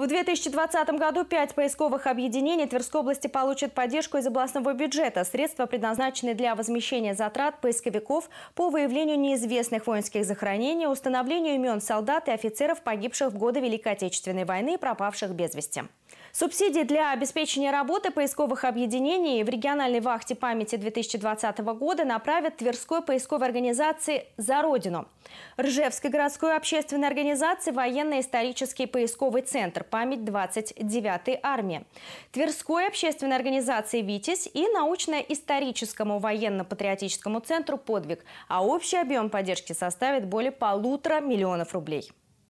В 2020 году пять поисковых объединений Тверской области получат поддержку из областного бюджета. Средства предназначены для возмещения затрат поисковиков по выявлению неизвестных воинских захоронений, установлению имен солдат и офицеров, погибших в годы Великой Отечественной войны и пропавших без вести. Субсидии для обеспечения работы поисковых объединений в региональной вахте памяти 2020 года направят Тверской поисковой организации «За Родину», Ржевской городской общественной организации «Военно-исторический поисковый центр. Память 29-й армии», Тверской общественной организации «Витязь» и научно-историческому военно-патриотическому центру «Подвиг». А общий объем поддержки составит более полутора миллионов рублей.